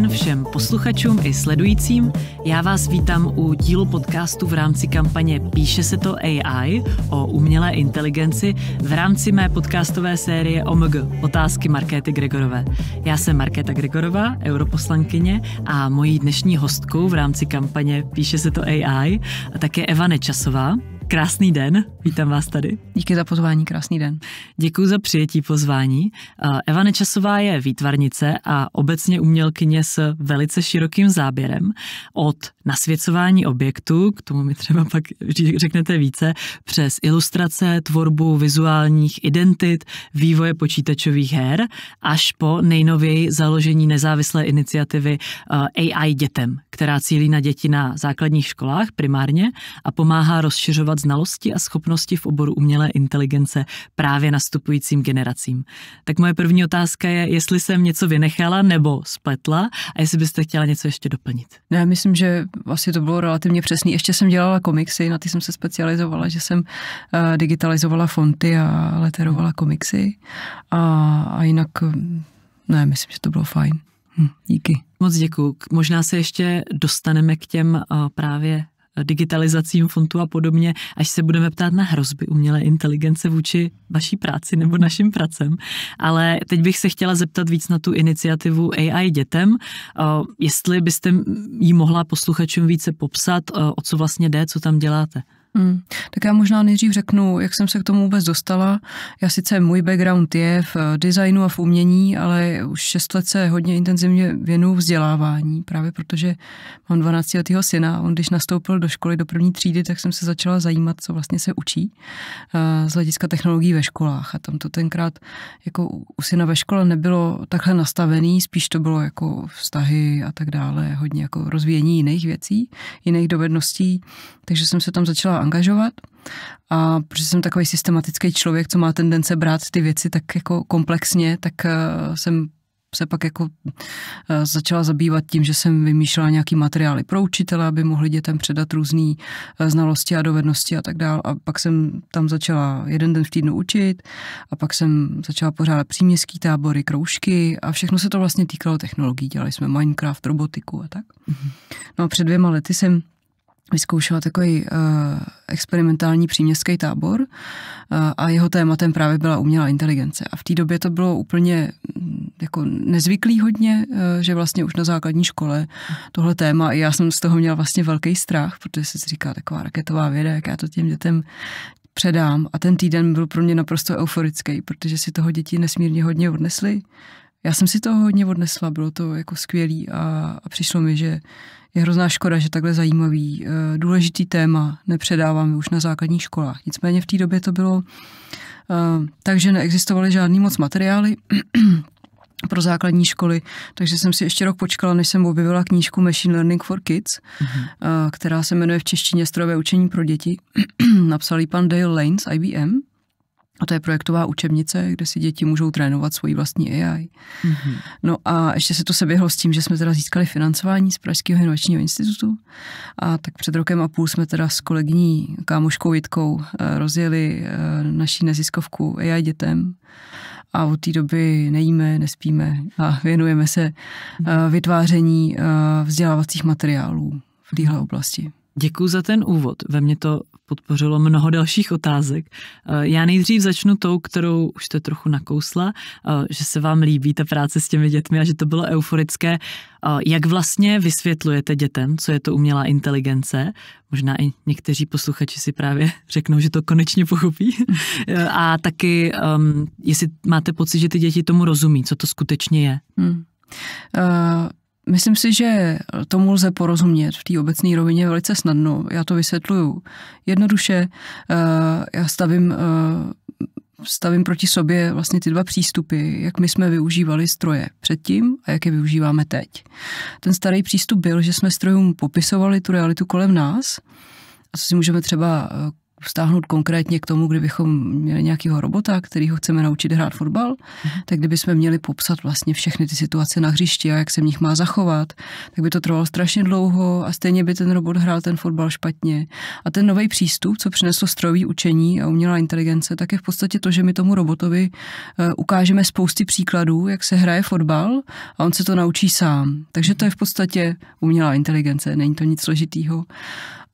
den všem posluchačům i sledujícím. Já vás vítám u dílu podcastu v rámci kampaně Píše se to AI o umělé inteligenci v rámci mé podcastové série OMG Otázky Markéty Gregorové. Já jsem Markéta Gregorová, europoslankyně a mojí dnešní hostkou v rámci kampaně Píše se to AI a také Eva Nečasová, Krásný den, vítám vás tady. Díky za pozvání, krásný den. Děkuji za přijetí pozvání. Eva Nečasová je výtvarnice a obecně umělkyně s velice širokým záběrem od nasvěcování objektu, k tomu mi třeba pak řeknete více, přes ilustrace, tvorbu vizuálních identit, vývoje počítačových her, až po nejnověji založení nezávislé iniciativy eh, AI dětem, která cílí na děti na základních školách primárně a pomáhá rozšiřovat znalosti a schopnosti v oboru umělé inteligence právě nastupujícím generacím. Tak moje první otázka je, jestli jsem něco vynechala nebo spletla a jestli byste chtěla něco ještě doplnit. Já myslím, že asi to bylo relativně přesný. Ještě jsem dělala komiksy, na ty jsem se specializovala, že jsem eh, digitalizovala fonty a leterovala komiksy. A, a jinak, hm, ne, myslím, že to bylo fajn. Hm, díky. Moc děkuju. Možná se ještě dostaneme k těm eh, právě digitalizací fontu a podobně, až se budeme ptát na hrozby umělé inteligence vůči vaší práci nebo našim pracem. Ale teď bych se chtěla zeptat víc na tu iniciativu AI dětem. Jestli byste ji mohla posluchačům více popsat, o co vlastně jde, co tam děláte? Hmm. Tak já možná nejdřív řeknu, jak jsem se k tomu vůbec dostala. Já sice můj background je v eh, designu a v umění, ale už 6 let se hodně intenzivně věnuju vzdělávání, právě protože mám 12 letého syna. On když nastoupil do školy do první třídy, tak jsem se začala zajímat, co vlastně se učí eh, z hlediska technologií ve školách. A tam to tenkrát jako u syna ve škole nebylo takhle nastavený, spíš to bylo jako vztahy a tak dále, hodně jako rozvíjení jiných věcí, jiných dovedností. Takže jsem se tam začala angažovat. A protože jsem takový systematický člověk, co má tendence brát ty věci tak jako komplexně, tak eh, jsem se pak jako eh, začala zabývat tím, že jsem vymýšlela nějaký materiály pro učitele, aby mohli dětem předat různé eh, znalosti a dovednosti a tak dále. A pak jsem tam začala jeden den v týdnu učit a pak jsem začala pořádat příměstský tábory, kroužky a všechno se to vlastně týkalo technologií. Dělali jsme Minecraft, robotiku a tak. Mhm. No a před dvěma lety jsem vyzkoušela takový uh, experimentální příměstský tábor uh, a jeho tématem právě byla umělá inteligence. A v té době to bylo úplně mm, jako nezvyklý hodně, uh, že vlastně už na základní škole tohle téma, já jsem z toho měla vlastně velký strach, protože se říká taková raketová věda, jak já to těm dětem předám. A ten týden byl pro mě naprosto euforický, protože si toho děti nesmírně hodně odnesli já jsem si toho hodně odnesla, bylo to jako skvělý a, a přišlo mi, že je hrozná škoda, že takhle zajímavý, eh, důležitý téma nepředáváme už na základních školách. Nicméně v té době to bylo eh, takže neexistovaly žádný moc materiály, pro základní školy, takže jsem si ještě rok počkala, než jsem objevila knížku Machine Learning for Kids, mm-hmm. která se jmenuje v češtině Strojové učení pro děti. Napsal ji pan Dale Lane z IBM a to je projektová učebnice, kde si děti můžou trénovat svoji vlastní AI. Mm-hmm. No a ještě se to seběhlo s tím, že jsme teda získali financování z Pražského inovačního institutu. A tak před rokem a půl jsme teda s kolegyní kámoškou Jitkou eh, rozjeli eh, naší neziskovku AI dětem. A od té doby nejíme, nespíme a věnujeme se eh, vytváření vzdělávacích materiálů v téhle mhm. oblasti. Děkuji za ten úvod. Ve mně to podpořilo mnoho dalších otázek. Eh, já nejdřív začnu tou, kterou už jste trochu nakousla, eh, že se vám líbí ta práce s těmi dětmi a že to bylo euforické. Eh, jak vlastně vysvětlujete dětem, co je to umělá inteligence? Možná i někteří posluchači si právě řeknou, že to konečně pochopí. A taky, ehm, jestli máte pocit, že ty děti tomu rozumí, co to skutečně je. Hmm. Uh... Myslím si, že tomu lze porozumět v té obecné rovině velice snadno. Já to vysvětluju jednoduše. Eh, já stavím eh, stavím proti sobě vlastně ty dva přístupy, jak my jsme využívali stroje předtím a jak je využíváme teď. Ten starý přístup byl, že jsme strojům popisovali tu realitu kolem nás, a co si můžeme třeba eh, vztáhnout konkrétně k tomu, kdybychom měli nějakého robota, který ho chceme naučit hrát fotbal, mhm. tak kdybychom měli popsat vlastně všechny ty situace na hřišti a jak se v nich má zachovat, tak by to trvalo strašně dlouho a stejně by ten robot hrál ten fotbal špatně. A ten nový přístup, co přineslo strojové učení a umělá inteligence, tak je v podstatě to, že my tomu robotovi eh, ukážeme spousty příkladů, jak se hraje fotbal a on se to naučí sám. Takže to je v podstatě umělá inteligence, není to nic složitýho.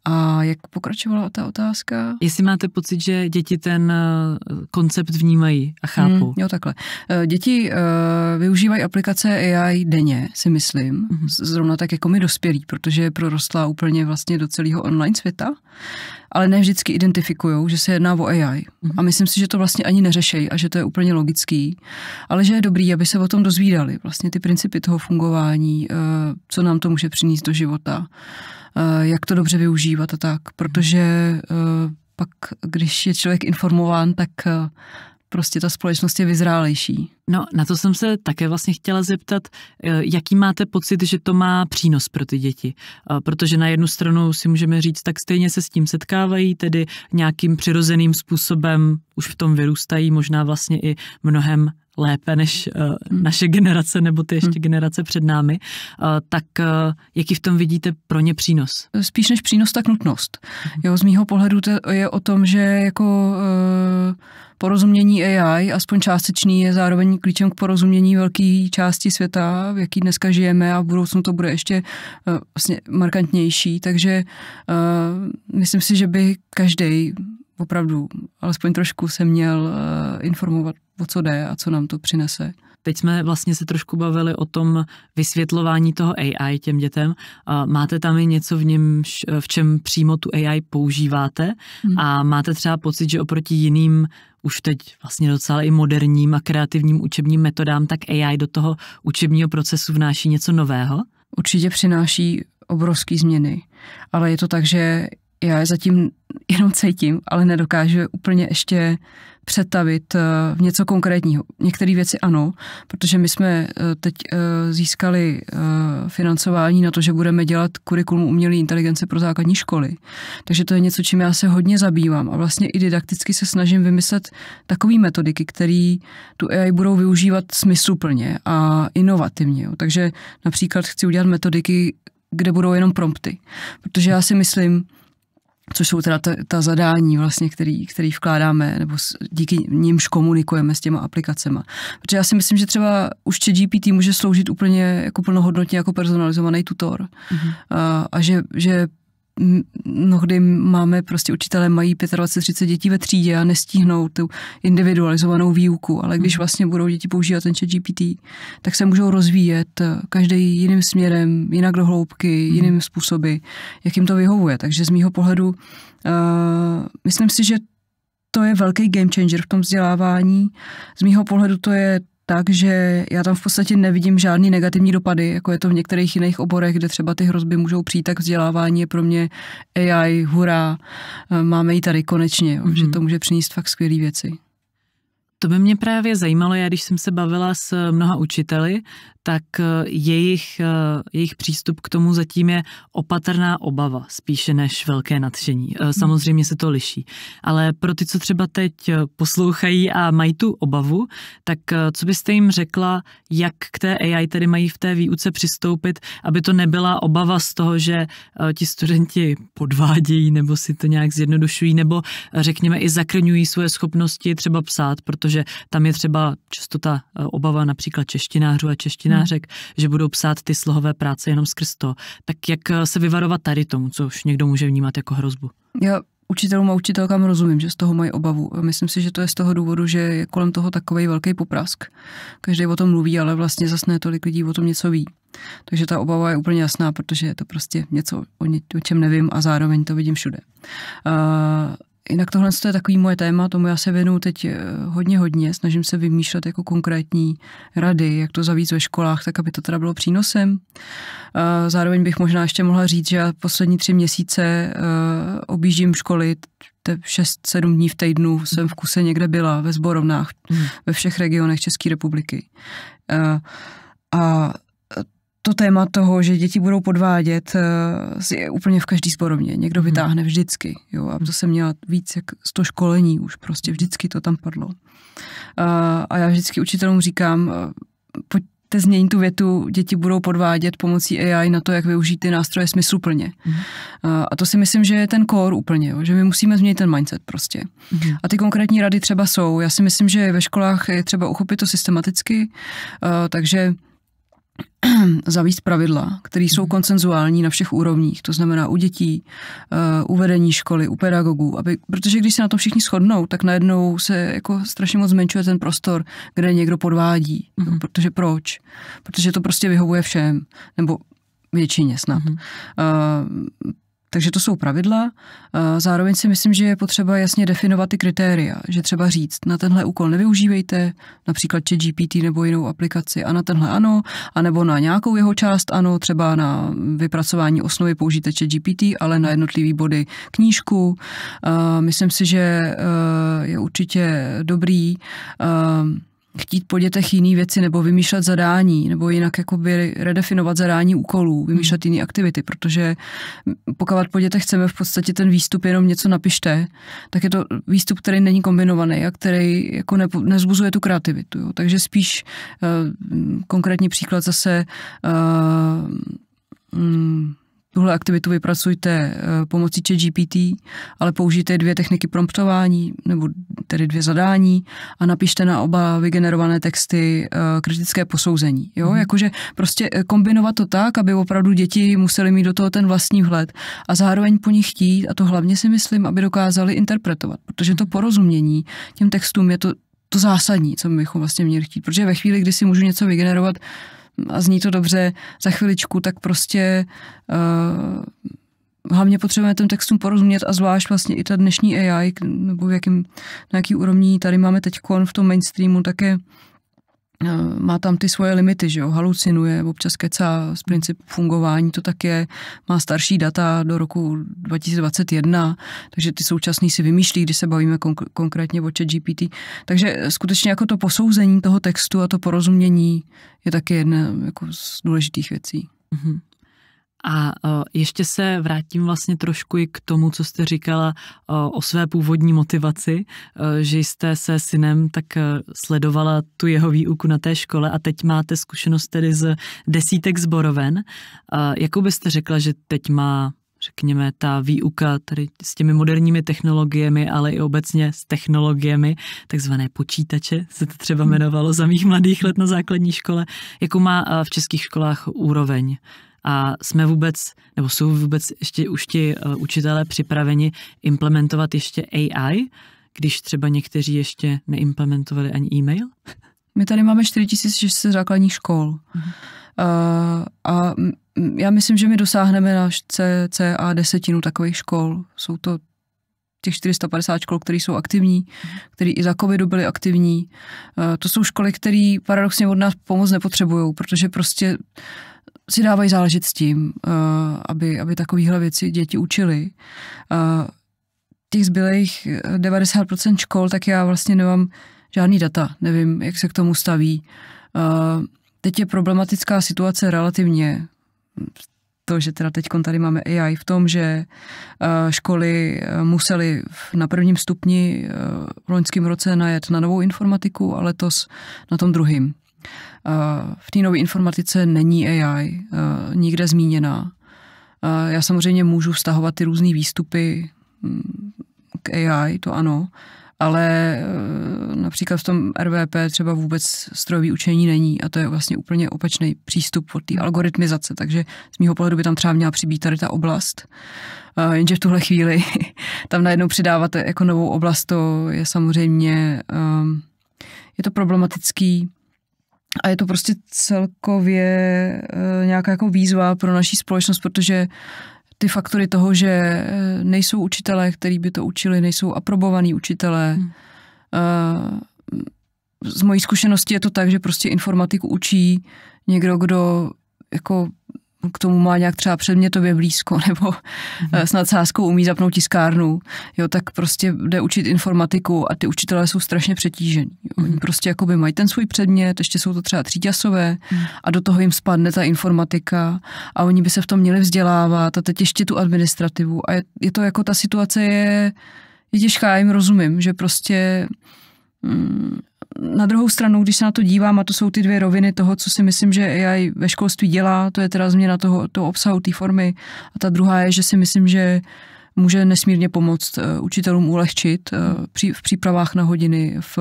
A jak pokračovala ta otázka? Jestli máte pocit, že děti ten eh, koncept vnímají a chápou. Hmm, jo, takhle. Eh, děti uh, využívají aplikace AI denně, si myslím, hmm. zrovna tak jako my dospělí, protože je prorostla úplně vlastně do celého online světa, ale ne vždycky identifikují, že se jedná o AI. Hmm. A myslím si, že to vlastně ani neřešejí a že to je úplně logický, ale že je dobrý, aby se o tom dozvídali, vlastně ty principy toho fungování, uh, co nám to může přinést do života. Eh, jak to dobře využívat a tak, protože eh, pak, když je člověk informován, tak eh, prostě ta společnost je vyzrálejší. No, na to jsem se také vlastně chtěla zeptat, eh, jaký máte pocit, že to má přínos pro ty děti? Eh, protože na jednu stranu si můžeme říct, tak stejně se s tím setkávají, tedy nějakým přirozeným způsobem už v tom vyrůstají, možná vlastně i mnohem lépe než eh, hmm. naše generace nebo ty ještě hmm. generace před námi, tak jaký v tom vidíte pro ně přínos? Spíš než přínos, tak nutnost. Mhm. Jo, z mýho pohledu to je o tom, že jako porozumění AI, aspoň částečný, je zároveň klíčem k porozumění velké části světa, v jaký dneska žijeme a v budoucnu to bude ještě uh, vlastně markantnější. Takže uh, myslím si, že by každý opravdu alespoň trošku se měl uh, informovat, o co jde a co nám to přinese. Teď jsme vlastně se trošku bavili o tom vysvětlování toho AI těm dětem. Máte tam i něco v něm, v čem přímo tu AI používáte hmm. a máte třeba pocit, že oproti jiným už teď vlastně docela i moderním a kreativním učebním metodám, tak AI do toho učebního procesu vnáší něco nového? Určitě přináší obrovské změny, ale je to tak, že já je zatím jenom cítím, ale nedokážu je úplně ještě přetavit eh, v něco konkrétního. Některé věci ano, protože my jsme eh, teď eh, získali financování na to, že budeme dělat kurikulum umělé inteligence pro základní školy. Takže to je něco, čím já se hodně zabývám a vlastně i didakticky se snažím vymyslet takové metodiky, které tu AI budou využívat smysluplně a inovativně. Takže například chci udělat metodiky, kde budou jenom prompty. Protože já si myslím, což jsou teda ta, ta zadání, vlastně, který, který vkládáme, nebo díky nímž komunikujeme s těma aplikacemi. Protože já si myslím, že třeba už GPT může sloužit úplně jako plnohodnotně jako personalizovaný tutor. Mm-hmm. A, a že, že mnohdy máme, prostě učitelé mají 25-30 dětí ve třídě a nestíhnou tu individualizovanou výuku, ale když mhm. vlastně budou děti používat ten chat GPT, tak se můžou rozvíjet eh, každý jiným směrem, jinak do hloubky, mhm. jiným způsoby, jak jim to vyhovuje. Takže z mýho pohledu uh, myslím si, že to je velký game changer v tom vzdělávání. Z mýho pohledu to je takže já tam v podstatě nevidím žádný negativní dopady, jako je to v některých jiných oborech, kde třeba ty hrozby můžou přijít, tak vzdělávání je pro mě AI, hurá, máme ji tady konečně, mm-hmm. že mhm. to může přinést fakt skvělé věci. To by mě právě zajímalo, já když jsem se bavila s mnoha učiteli, tak eh, jejich, eh, jejich přístup k tomu zatím je opatrná obava, spíše než velké nadšení. Eh, mhm. Samozřejmě se to liší. Ale pro ty, co třeba teď poslouchají a mají tu obavu, tak co byste jim řekla, jak k té AI tedy mají v té výuce přistoupit, aby to nebyla obava z toho, že ti studenti podvádějí nebo si to nějak zjednodušují, nebo řekněme i zakrňují své schopnosti třeba psát, protože protože tam je třeba často ta eh, obava například češtinářů a češtinářek, hmm. že budou psát ty slohové práce jenom skrz to. Tak jak eh, se vyvarovat tady tomu, co už někdo může vnímat jako hrozbu? Já učitelům a učitelkám rozumím, že z toho mají obavu. Myslím si, že to je z toho důvodu, že je kolem toho takový velký poprask. Každý o tom mluví, ale vlastně zase ne tolik lidí o tom něco ví. Takže ta obava je úplně jasná, protože je to prostě něco, o, ně, o čem nevím a zároveň to vidím všude. Uh, Jinak tohle je takový moje téma, tomu já se věnuju teď eh, hodně hodně, snažím se vymýšlet jako konkrétní rady, jak to zavíc ve školách, tak aby to teda bylo přínosem. Eh, zároveň bych možná ještě mohla říct, že já poslední tři měsíce eh, objíždím školy, 6-7 dní v týdnu jsem v kuse někde byla ve sborovnách, hmm. ve všech regionech České republiky. A to téma toho, že děti budou podvádět, eh, je úplně v každý sporovně. Někdo mhm. vytáhne vždycky. Jo, a to jsem měla víc jak 100 školení už prostě, vždycky to tam padlo. A, eh, a já vždycky učitelům říkám, eh, pojďte změnit tu větu, děti budou podvádět pomocí AI na to, jak využít ty nástroje smysluplně. Mm. A, a to si myslím, že je ten core úplně, jo, že my musíme změnit ten mindset prostě. Mm. A ty konkrétní rady třeba jsou. Já si myslím, že ve školách je třeba uchopit to systematicky, takže zavíst pravidla, které jsou mhm. konsenzuální na všech úrovních, to znamená u dětí, eh, u vedení školy, u pedagogů, aby, protože když se na tom všichni shodnou, tak najednou se jako strašně moc zmenšuje ten prostor, kde někdo podvádí, mm-hmm. protože proč? Protože to prostě vyhovuje všem, nebo většině snad. Mm-hmm. Uh, takže to jsou pravidla. Eh, zároveň si myslím, že je potřeba jasně definovat ty kritéria, že třeba říct, na tenhle úkol nevyužívejte, například či GPT nebo jinou aplikaci, a na tenhle ano, anebo na nějakou jeho část ano, třeba na vypracování osnovy použijte či GPT, ale na jednotlivý body knížku. Eh, myslím si, že eh, je určitě dobrý chtít po dětech jiné věci nebo vymýšlet zadání, nebo jinak jakoby redefinovat zadání úkolů, hmm. vymýšlet jiné aktivity, protože pokud po dětech chceme v podstatě ten výstup jenom něco napište, tak je to výstup, který není kombinovaný a který jako ne, nezbuzuje tu kreativitu. Jo. Takže spíš uh, konkrétní příklad zase uh, Tuhle aktivitu vypracujte eh, pomocí chat GPT, ale použijte dvě techniky promptování, nebo tedy dvě zadání a napište na oba vygenerované texty eh, kritické posouzení. Jo? mm Jakože prostě eh, kombinovat to tak, aby opravdu děti museli mít do toho ten vlastní vhled a zároveň po nich chtít, a to hlavně si myslím, aby dokázali interpretovat, protože to porozumění těm textům je to to zásadní, co bychom vlastně měli chtít. Protože ve chvíli, kdy si můžu něco vygenerovat a zní to dobře za chviličku, tak prostě uh, hlavně potřebujeme ten textům porozumět a zvlášť vlastně i ta dnešní AI, nebo v jakým, na jaký úrovni tady máme teď kon v tom mainstreamu, tak je Eh, má tam ty svoje limity, že jo, halucinuje, občas kecá z principu fungování, to tak je, má starší data do roku 2021, takže ty současný si vymýšlí, když se bavíme konk- konkrétně o chat GPT. Takže eh, skutečně jako to posouzení toho textu a to porozumění je taky jedna jako z důležitých věcí. Mm-hmm. A e, ještě se vrátím vlastně trošku i k tomu, co jste říkala e, o své původní motivaci, e, že jste se synem tak sledovala tu jeho výuku na té škole a teď máte zkušenost tedy z desítek zboroven. Jakou byste řekla, že teď má řekněme, ta výuka tady s těmi moderními technologiemi, ale i obecně s technologiemi, takzvané počítače, se to třeba hmm. jmenovalo za mých mladých let na základní škole, jakou má v českých školách úroveň? a jsme vůbec, nebo jsou vůbec ještě už ti eh, učitelé připraveni implementovat ještě AI, když třeba někteří ještě neimplementovali ani e-mail? My tady máme 4600 základních škol. Uh, a já myslím, že my dosáhneme na CCA desetinu takových škol. Jsou to těch 450 škol, které jsou aktivní, mhm. které i za covidu byly aktivní. Eh, to jsou školy, které paradoxně od nás pomoc nepotřebují, protože prostě si dávají záležet s tím, eh, aby, aby takovéhle věci děti učili. Eh, těch zbylejch 90% eh, škol, tak já vlastně nemám žádný data, nevím, jak se k tomu staví. Teď je problematická situace relativně to, že teda teď tady máme AI v tom, že školy musely na prvním stupni v loňském roce najet na novou informatiku a letos na tom druhým. V té nové informatice není AI eh, nikde zmíněná. Eh, já samozřejmě můžu vztahovat ty různé výstupy mm, k AI, to ano, ale eh, například v tom RVP třeba vůbec strojový učení není a to je vlastně úplně opačný přístup od té algoritmizace, takže z mého pohledu by tam třeba měla přibýt tady ta oblast, jenže v tuhle chvíli tam najednou přidáváte jako novou oblast, to je samozřejmě, je to problematický, a je to prostě celkově eh, nějaká jako výzva pro naší společnost, protože ty faktory toho, že eh, nejsou učitelé, který by to učili, nejsou aprobovaní učitelé. Hmm. Eh, z mojí zkušenosti je to tak, že prostě informatiku učí někdo, kdo jako k tomu má nějak třeba předmětově blízko nebo mm-hmm. s sáskou umí zapnout tiskárnu, jo, tak prostě jde učit informatiku a ty učitelé jsou strašně přetížení. Oni mm-hmm. prostě jakoby mají ten svůj předmět, ještě jsou to třeba tříťasové mm-hmm. a do toho jim spadne ta informatika a oni by se v tom měli vzdělávat a teď ještě tu administrativu a je, je to jako ta situace je, je těžká, já jim rozumím, že prostě mm, na druhou stranu, když se na to dívám, a to jsou ty dvě roviny toho, co si myslím, že AI ve školství dělá, to je teda změna toho, toho obsahu, té formy. A ta druhá je, že si myslím, že může nesmírně pomoct eh, učitelům ulehčit eh, v přípravách na hodiny, eh, v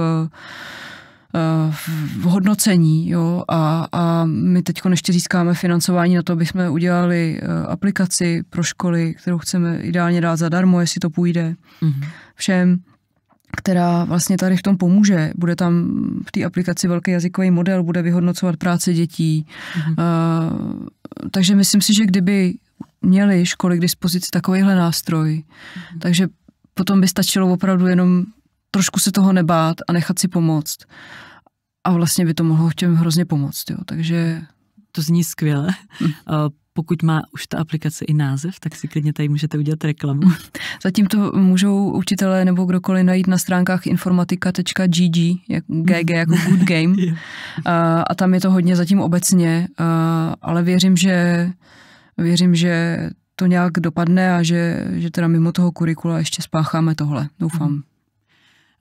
v hodnocení jo, a, a my teď ještě získáme financování na to, aby jsme udělali aplikaci pro školy, kterou chceme ideálně dát zadarmo, jestli to půjde mm-hmm. všem která vlastně tady v tom pomůže. Bude tam v té aplikaci velký jazykový model, bude vyhodnocovat práce dětí. Mhm. Uh, takže myslím si, že kdyby měli školy k dispozici takovýhle nástroj, mm-hmm. takže potom by stačilo opravdu jenom trošku se toho nebát a nechat si pomoct. A vlastně by to mohlo těm hrozně pomoct. Jo. Takže to zní skvěle. Hm. Eh, pokud má už ta aplikace i název, tak si klidně tady můžete udělat reklamu. Zatím to můžou učitelé nebo kdokoliv najít na stránkách informatika.gg, jak, GG jako good game. a, a tam je to hodně zatím obecně, a, ale věřím, že věřím, že to nějak dopadne a že, že teda mimo toho kurikula ještě spácháme tohle. Doufám. Mhm.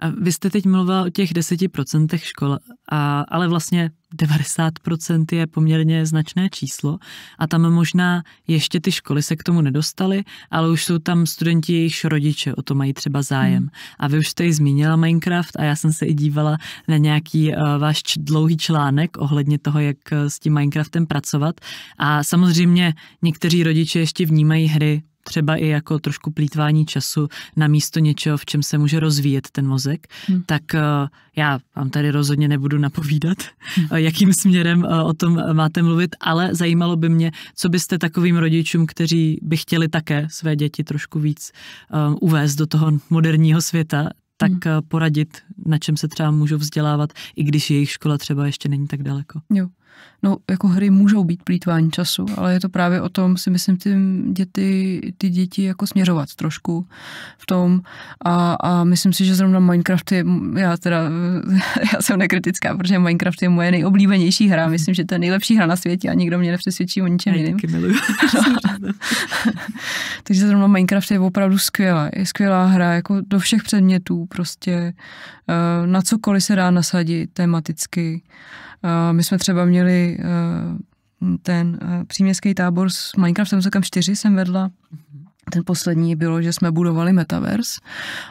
A vy jste teď mluvila o těch 10% škol, a, ale vlastně 90% je poměrně značné číslo a tam možná ještě ty školy se k tomu nedostaly, ale už jsou tam studenti, jejichž rodiče o to mají třeba zájem. Hmm. A vy už jste ji zmínila Minecraft a já jsem se i dívala na nějaký uh, váš č- dlouhý článek ohledně toho, jak eh, s tím Minecraftem pracovat. A samozřejmě někteří rodiče ještě vnímají hry třeba i jako trošku plítvání času na místo něčeho, v čem se může rozvíjet ten mozek, hmm. tak eh, já vám tady rozhodně nebudu napovídat, hmm. Eh, jakým směrem eh, o tom máte mluvit, ale zajímalo by mě, co byste takovým rodičům, kteří by chtěli také své děti trošku víc um, uvést do toho moderního světa, tak hmm. poradit, na čem se třeba můžou vzdělávat, i když jejich škola třeba ještě není tak daleko. Jo. No, jako hry můžou být plítvání času, ale je to právě o tom, si myslím, ty děti, ty děti jako směřovat trošku v tom a, a myslím si, že zrovna Minecraft je, já teda, já jsem nekritická, protože Minecraft je moje nejoblíbenější hra, myslím, že to je nejlepší hra na světě a nikdo mě nepřesvědčí o ničem jiném. Takže zrovna Minecraft je opravdu skvělá, je skvělá hra, jako do všech předmětů prostě, eh, na cokoliv se dá nasadit tematicky. Eh, my jsme třeba měli eh, ten eh, příměstský tábor s Minecraftem Sokem 4 jsem vedla. Mhm. Ten poslední bylo, že jsme budovali metaverse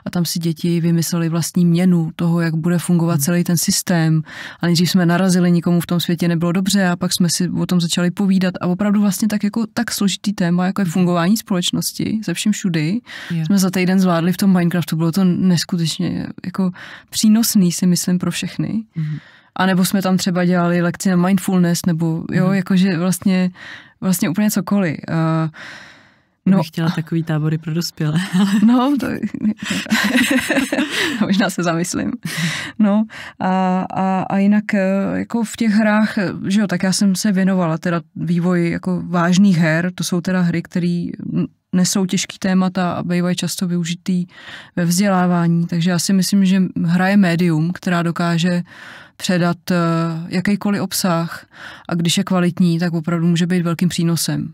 a tam si děti vymysleli vlastní měnu toho, jak bude fungovat mhm. celý ten systém. A nejdřív jsme narazili, nikomu v tom světě nebylo dobře a pak jsme si o tom začali povídat. A opravdu vlastně tak jako tak složitý téma, jako je mhm. fungování společnosti se vším všudy, yeah. jsme za týden zvládli v tom Minecraftu. Bylo to neskutečně jako přínosný, si myslím, pro všechny. Mm-hmm. A nebo jsme tam třeba dělali lekci na mindfulness, nebo jo, hmm. jakože vlastně, vlastně úplně cokoliv. Uh, No. Bych chtěla takový tábory pro dospělé. no, to... možná se zamyslím. No a, a, a jinak eh, jako v těch hrách, že jo, tak já jsem se věnovala teda vývoji jako vážných her, to jsou teda hry, které nesou těžký témata a bývají často využitý ve vzdělávání, takže já si myslím, že hra je médium, která dokáže předat eh, jakýkoliv obsah a když je kvalitní, tak opravdu může být velkým přínosem.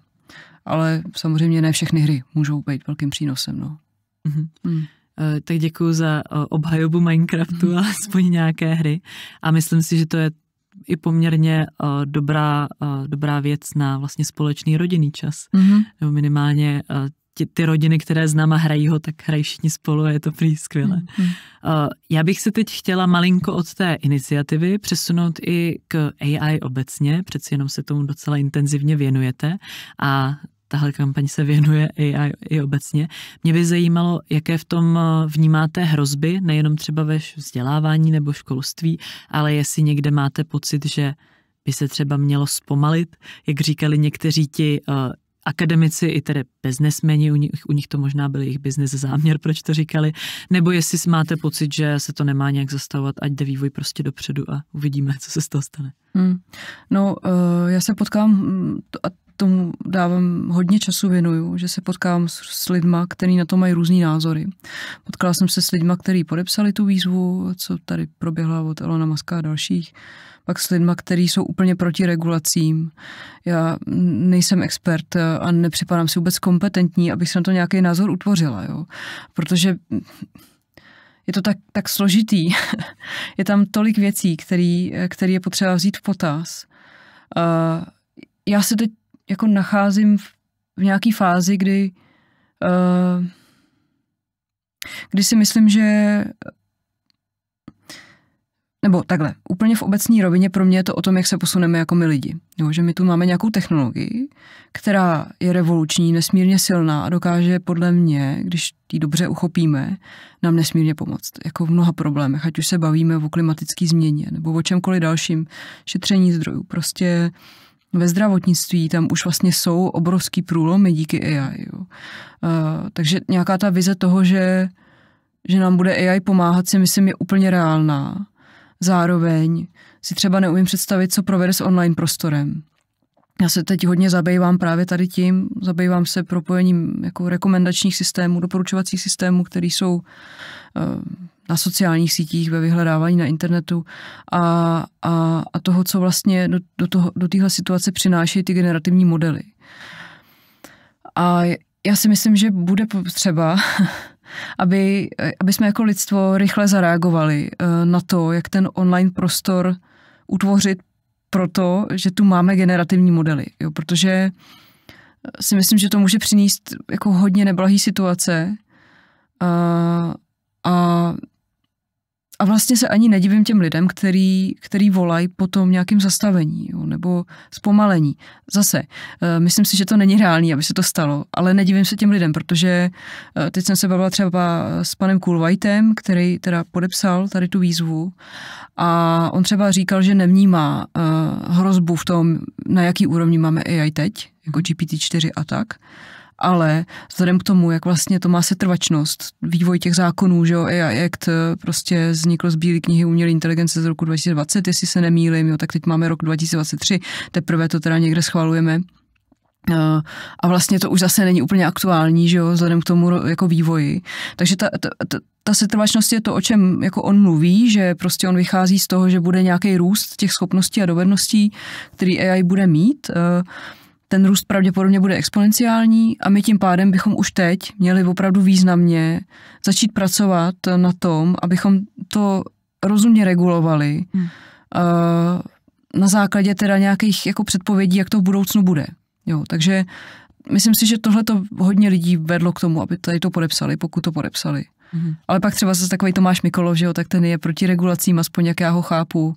Ale samozřejmě ne všechny hry můžou být velkým přínosem. No. Mm-hmm. Mm. Tak děkuji za eh, obhajobu Minecraftu mm. a mhm. aspoň nějaké hry. A myslím si, že to je i poměrně uh, dobrá, uh, dobrá věc na vlastně společný rodinný čas. Mm-hmm. Nebo minimálně uh, ty, ty rodiny, které znám a hrají ho, tak hrají všichni spolu a je to prý skvělé. Mm-hmm. Uh, já bych se teď chtěla malinko od té iniciativy přesunout i k AI obecně, přeci jenom se tomu docela intenzivně věnujete a tahle kampaň se věnuje AI i obecně. Mě by zajímalo, jaké v tom eh, vnímáte hrozby, nejenom třeba ve vzdělávání nebo školství, ale jestli někde máte pocit, že by se třeba mělo zpomalit, jak říkali někteří ti eh, akademici, i tedy biznesmeni, u nich, u nich to možná byl jejich biznes záměr, proč to říkali, nebo jestli máte pocit, že se to nemá nějak zastavovat, ať jde vývoj prostě dopředu a uvidíme, co se z toho stane. Hmm. No, eh, já se potkám, hm, a tomu dávám hodně času věnuju, že se potkávám s, s lidma, který na to mají různý názory. Potkala jsem se s lidma, kteří podepsali tu výzvu, co tady proběhla od Elona Maska a dalších, pak s lidma, kteří jsou úplně proti regulacím. Já nejsem expert a nepřipadám si vůbec kompetentní, abych se na to nějaký názor utvořila, jo. Protože je to tak, tak složitý. je tam tolik věcí, který, který je potřeba vzít v potaz. Uh, já se teď jako nacházím v, v nějaký fázi, kdy, uh, kdy si myslím, že nebo takhle, úplně v obecní rovině pro mě je to o tom, jak se posuneme jako my lidi. Jo, že my tu máme nějakou technologii, která je revoluční, nesmírně silná a dokáže podle mě, když ji dobře uchopíme, nám nesmírně pomoct. Jako v mnoha problémech, ať už se bavíme o klimatické změně nebo o čemkoliv dalším, šetření zdrojů. Prostě ve zdravotnictví, tam už vlastně jsou obrovský průlomy díky AI. Jo. Uh, takže nějaká ta vize toho, že, že nám bude AI pomáhat, si myslím, je úplně reálná. Zároveň si třeba neumím představit, co provede s online prostorem. Já se teď hodně zabývám právě tady tím, zabývám se propojením jako rekomendačních systémů, doporučovacích systémů, které jsou uh, na sociálních sítích, ve vyhledávání na internetu a, a, a toho, co vlastně do, do, toho, do situace přinášejí ty generativní modely. A já si myslím, že bude potřeba, aby, aby jsme jako lidstvo rychle zareagovali eh, na to, jak ten online prostor utvořit proto, že tu máme generativní modely. Jo? Protože eh, si myslím, že to může přinést jako hodně neblahý situace eh, a, a a vlastně se ani nedivím těm lidem, který, který volají po tom nějakým zastavení jo, nebo zpomalení. Zase, eh, myslím si, že to není reálné, aby se to stalo, ale nedivím se těm lidem, protože eh, teď jsem se bavila třeba eh, s panem Kulvajtem, který teda podepsal tady tu výzvu a on třeba říkal, že nemnímá hrozbu v tom, na jaký úrovni máme AI teď, jako mhm. GPT-4 a tak, ale vzhledem k tomu, jak vlastně to má setrvačnost, vývoj těch zákonů, že jo, AI Act eh, prostě vznikl z Bílé knihy umělé inteligence z roku 2020, jestli se nemýlím, jo, tak teď máme rok 2023, teprve to teda někde schvalujeme, eh, a vlastně to už zase není úplně aktuální, že jo, vzhledem k tomu jako vývoji. Takže ta, ta, ta, ta setrvačnost je to, o čem jako on mluví, že prostě on vychází z toho, že bude nějaký růst těch schopností a dovedností, který AI bude mít. Uh, ten růst pravděpodobně bude exponenciální a my tím pádem bychom už teď měli opravdu významně začít pracovat na tom, abychom to rozumně regulovali hmm. na základě teda nějakých jako předpovědí, jak to v budoucnu bude. Jo, takže myslím si, že tohle to hodně lidí vedlo k tomu, aby tady to podepsali, pokud to podepsali. Mm-hmm. Ale pak třeba se takový Tomáš Mikolov, že jo, tak ten je proti regulacím, aspoň jak já ho chápu,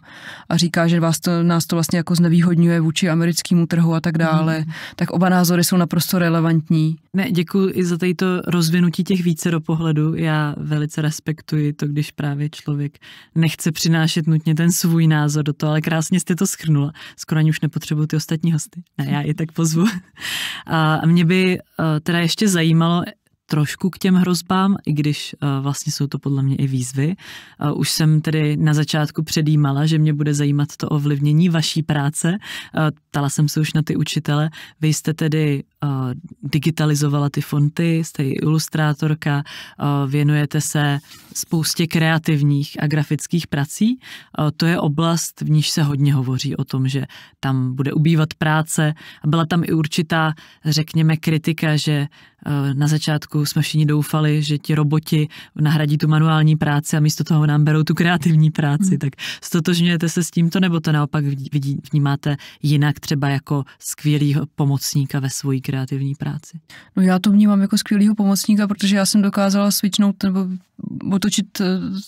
a říká, že vás to, nás to vlastně jako znevýhodňuje vůči americkému trhu a tak mhm. dále. Mm-hmm. Tak oba názory jsou naprosto relevantní. Ne, děkuji i za to rozvinutí těch více do pohledu. Já velice respektuji to, když právě člověk nechce přinášet nutně ten svůj názor do toho, ale krásně jste to schrnula. Skoro ani už nepotřebuju ty ostatní hosty. Ne, já je tak pozvu. A mě by eh, teda ještě zajímalo, trošku k těm hrozbám, i když eh, vlastně jsou to podle mě i výzvy. Eh, už jsem tedy na začátku předjímala, že mě bude zajímat to ovlivnění vaší práce. Eh, tala jsem se už na ty učitele. Vy jste tedy digitalizovala ty fonty, jste i ilustrátorka, věnujete se spoustě kreativních a grafických prací. To je oblast, v níž se hodně hovoří o tom, že tam bude ubývat práce. Byla tam i určitá, řekněme, kritika, že Eh, na začátku jsme všichni doufali, že ti roboti nahradí tu manuální práci a místo toho nám berou tu kreativní práci. Hmm. Tak stotožňujete se s tímto, nebo to naopak vidí, vnímáte jinak třeba jako skvělýho pomocníka ve svojí kreativní práci? No já to vnímám jako skvělýho pomocníka, protože já jsem dokázala svičnout nebo otočit eh,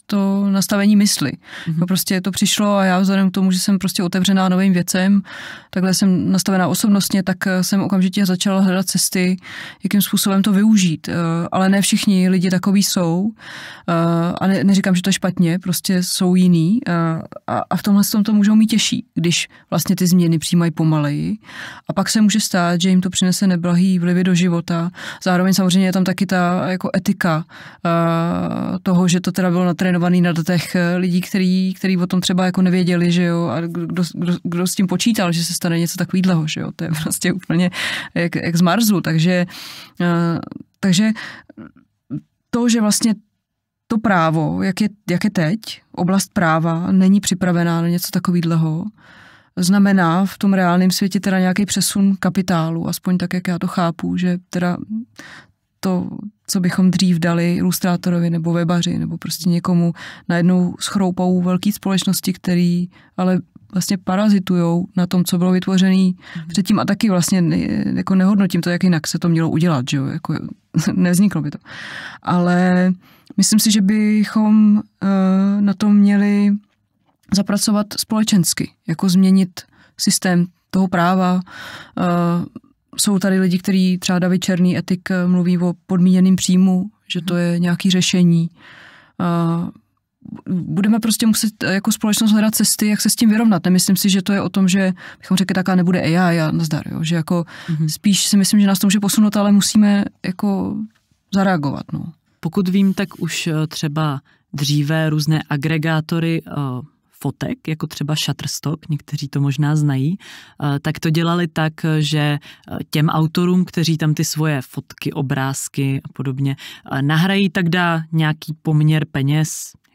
to nastavení mysli. Mm-hmm. prostě to přišlo a já vzhledem k tomu, že jsem prostě otevřená novým věcem, takhle jsem nastavená osobnostně, tak eh, jsem okamžitě začala hledat cesty, jakým způsobem způsobem to využít. Eh, ale ne všichni lidi takový jsou. Eh, a ne, neříkám, že to je špatně, prostě jsou jiný. Eh, a, a v tomhle tom to můžou mít těžší, když vlastně ty změny přijímají pomaleji. A pak se může stát, že jim to přinese neblahý vlivy do života. Zároveň samozřejmě je tam taky ta jako etika toho, že to teda bylo natrénovaný na datech lidí, který, který o tom třeba jako nevěděli, že jo, a kdo, kdo, kdo s tím počítal, že se stane něco takového, že jo, to je prostě úplně jak, jak z Marzu, takže uh, Eh, takže to, že vlastně to právo, jak je, jak je teď, oblast práva není připravená na něco takového, znamená v tom reálném světě teda nějaký přesun kapitálu, aspoň tak, jak já to chápu, že teda to, co bychom dřív dali ilustrátorovi nebo webaři nebo prostě někomu najednou schroupou velké společnosti, který ale vlastně parazitujou na tom, co bylo vytvořené mhm. předtím a taky vlastně jako nehodnotím to, jak jinak se to mělo udělat, že jo, jako nevzniklo by to. Ale myslím si, že bychom uh, na tom měli zapracovat společensky, jako změnit systém toho práva. Uh, jsou tady lidi, kteří třeba David Černý etik eh, mluví o podmíněným příjmu, že to mhm. je nějaký řešení. Uh, budeme prostě muset eh, jako společnost hledat cesty, jak se s tím vyrovnat. Nemyslím si, že to je o tom, že bychom řekli, taká nebude AI a nazdar, jo? že jako mm-hmm. spíš si myslím, že nás to může posunout, ale musíme jako zareagovat. No. Pokud vím, tak už eh, třeba dříve různé agregátory eh, fotek, jako třeba Shutterstock, někteří to možná znají, tak to dělali tak, že těm autorům, kteří tam ty svoje fotky, obrázky a podobně nahrají, tak dá nějaký poměr peněz,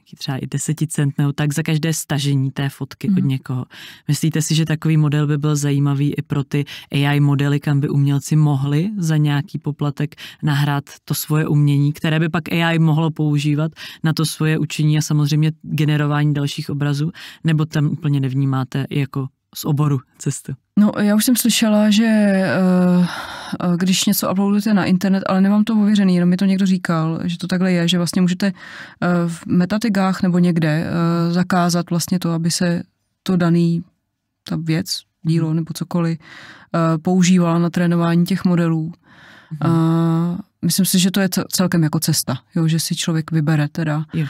nějaký třeba i deseticent nebo tak za každé stažení té fotky mm. od mhm. někoho. Myslíte si, že takový model by byl zajímavý i pro ty AI modely, kam by umělci mohli za nějaký poplatek nahrát to svoje umění, které by pak AI mohlo používat na to svoje učení a samozřejmě generování dalších obrazů, nebo tam úplně nevnímáte jako z oboru cesty? No, já už jsem slyšela, že eh, eh, když něco uploadujete na internet, ale nemám to ověřený, jenom mi to někdo říkal, že to takhle je, že vlastně můžete eh, v metatigách nebo někde zakázat vlastně to, aby se to daný, ta věc, dílo nebo cokoliv, používala na trénování těch modelů. Mhm. A myslím si, že to je celkem jako cesta, jo, že si člověk vybere teda. Jo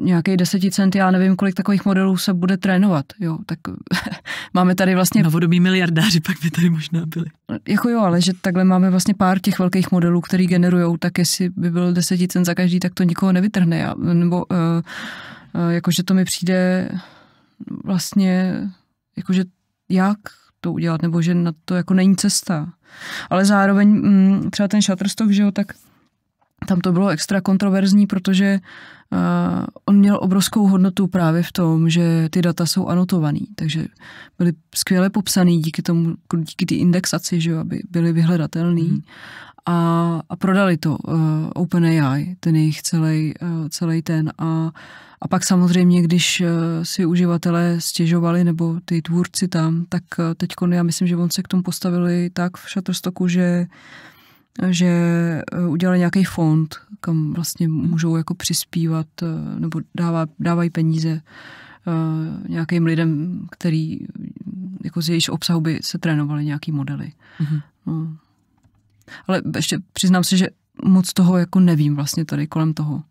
nějaký deseticent, já nevím, kolik takových modelů se bude trénovat, jo, tak máme tady vlastně... Novodobí miliardáři pak by tady možná byli. Jako jo, ale že takhle máme vlastně pár těch velkých modelů, který generujou, tak jestli by byl deseticent za každý, tak to nikoho nevytrhne, já, nebo uh, uh, jakože to mi přijde vlastně, jakože jak to udělat, nebo že na to jako není cesta. Ale zároveň mm, třeba ten Shutterstock, že jo, tak tam to bylo extra kontroverzní, protože uh, Eh, on měl obrovskou hodnotu právě v tom, že ty data jsou anotovaný, takže byly skvěle popsaný díky tomu, díky ty indexaci, že jo, aby byly vyhledatelný mm. a, a prodali to uh, OpenAI, ten jejich celý, uh, eh, celý ten a, a pak samozřejmě, když uh, si uživatelé stěžovali nebo ty tvůrci tam, tak uh, teď já myslím, že on se k tomu postavili tak v Shutterstocku, že uh, že eh, udělali nějaký fond, kam vlastně můžou jako přispívat eh, nebo dává, dávají peníze eh, nějakým lidem, který jako z jejich obsahu by se trénovali nějaký modely. Mm-hmm. No. Ale ještě přiznám se, že moc toho jako nevím vlastně tady kolem toho.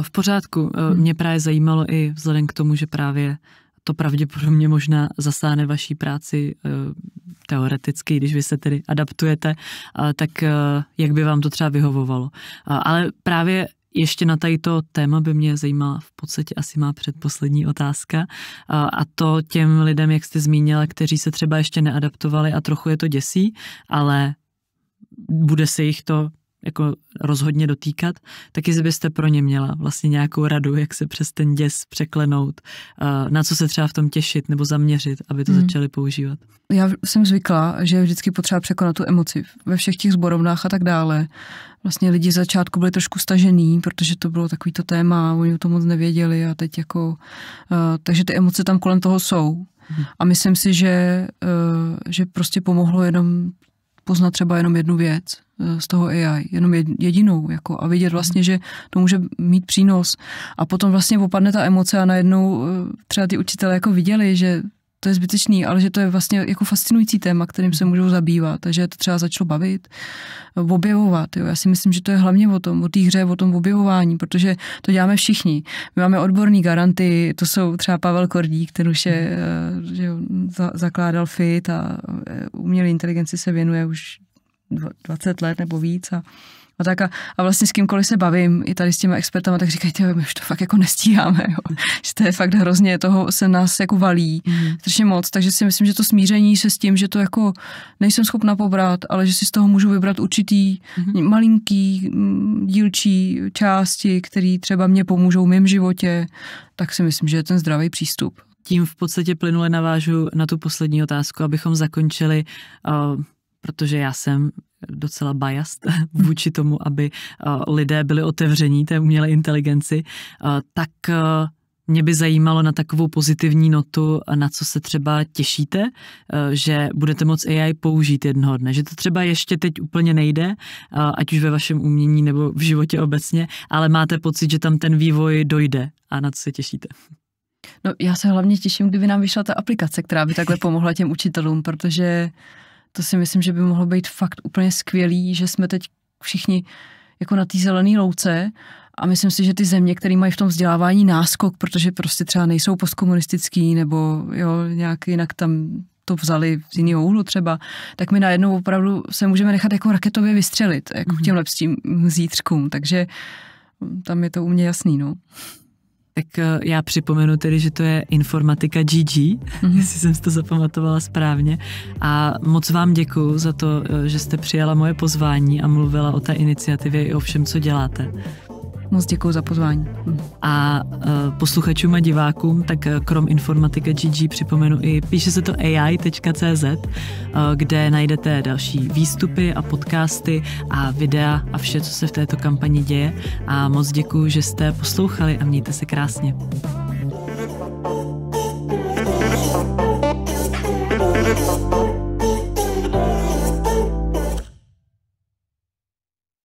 V pořádku. Hmm. Mě právě zajímalo i vzhledem k tomu, že právě to pravděpodobně možná zasáhne vaší práci eh, teoreticky, když vy se tedy adaptujete, eh, tak eh, jak by vám to třeba vyhovovalo. Ale právě ještě na tato téma by mě zajímala v podstatě asi má předposlední otázka a to těm lidem, jak jste zmínila, kteří se třeba ještě neadaptovali a trochu je to děsí, ale bude se jich to jako rozhodně dotýkat, tak jestli byste pro ně měla vlastně nějakou radu, jak se přes ten děs překlenout, na co se třeba v tom těšit nebo zaměřit, aby to hmm. začali používat. Já jsem zvykla, že je vždycky potřeba překonat tu emoci ve všech těch zborovnách a tak dále. Vlastně lidi z začátku byli trošku stažený, protože to bylo takový to téma, oni to moc nevěděli a teď jako... Uh, takže ty emoce tam kolem toho jsou. Hmm. A myslím si, že, eh, že prostě pomohlo jenom poznat třeba jenom jednu věc eh, z toho AI, jenom jedinou, jako a vidět mhm. vlastně, že to může mít přínos. A potom vlastně opadne ta emoce a najednou eh, třeba ty učitelé jako viděli, že to je zbytečný, ale že to je vlastně jako fascinující téma, kterým se můžou zabývat, takže to třeba začalo bavit, objevovat. Jo. Já si myslím, že to je hlavně o tom, o té hře, o tom objevování, protože to děláme všichni. My máme odborní garanty, to jsou třeba Pavel Kordík, který už je, eh, že jo, za, zakládal FIT a eh, umělé inteligenci se věnuje už 20 let nebo víc a a tak a, a vlastně s kýmkoliv se bavím, i tady s těma expertama, tak říkají, my už to fakt jako nestíháme, jo. že to je fakt hrozně, toho se nás jako valí mm. strašně moc, takže si myslím, že to smíření se s tím, že to jako nejsem schopna pobrat, ale že si z toho můžu vybrat určitý mhm. mm. malinký dílčí části, které třeba mě pomůžou v mém životě, tak si myslím, že je ten zdravý přístup. Tím v podstatě plynule navážu na tu poslední otázku, abychom zakončili uh, protože já jsem docela biased vůči tomu, aby eh, lidé byli otevření té umělé inteligenci, eh, tak eh, mě by zajímalo na takovou pozitivní notu, na co se třeba těšíte, že budete moc AI použít jednoho dne, že to třeba ještě teď úplně nejde, ať už ve vašem umění nebo v životě obecně, ale máte pocit, že tam ten vývoj dojde a na co se těšíte? No já se hlavně těším, kdyby nám vyšla ta aplikace, která by takhle pomohla těm učitelům, protože uh, to si myslím, že by mohlo být fakt úplně skvělý, že jsme teď všichni jako na té zelené louce a myslím si, že ty země, které mají v tom vzdělávání náskok, protože prostě třeba nejsou postkomunistický nebo jo, nějak jinak tam to vzali z jiného úhlu třeba, tak my najednou opravdu se můžeme nechat jako raketově vystřelit, jako mm-hmm. těm lepším zítřkům, takže tam je to u mě jasný, no. Tak eh, já připomenu tedy, že to je informatika GG, mm-hmm. jestli jsem si to zapamatovala správně. A moc vám děkuji za to, eh, že jste přijala moje pozvání a mluvila o té iniciativě i o všem, co děláte. Moc děkuji za pozvání. Hm. A eh, posluchačům a divákům, tak eh, krom informatika GG připomenu i, píše se to ai.cz, eh, kde najdete další výstupy a podcasty a videa a vše, co se v této kampani děje. A moc děkuji, že jste poslouchali a mějte se krásně.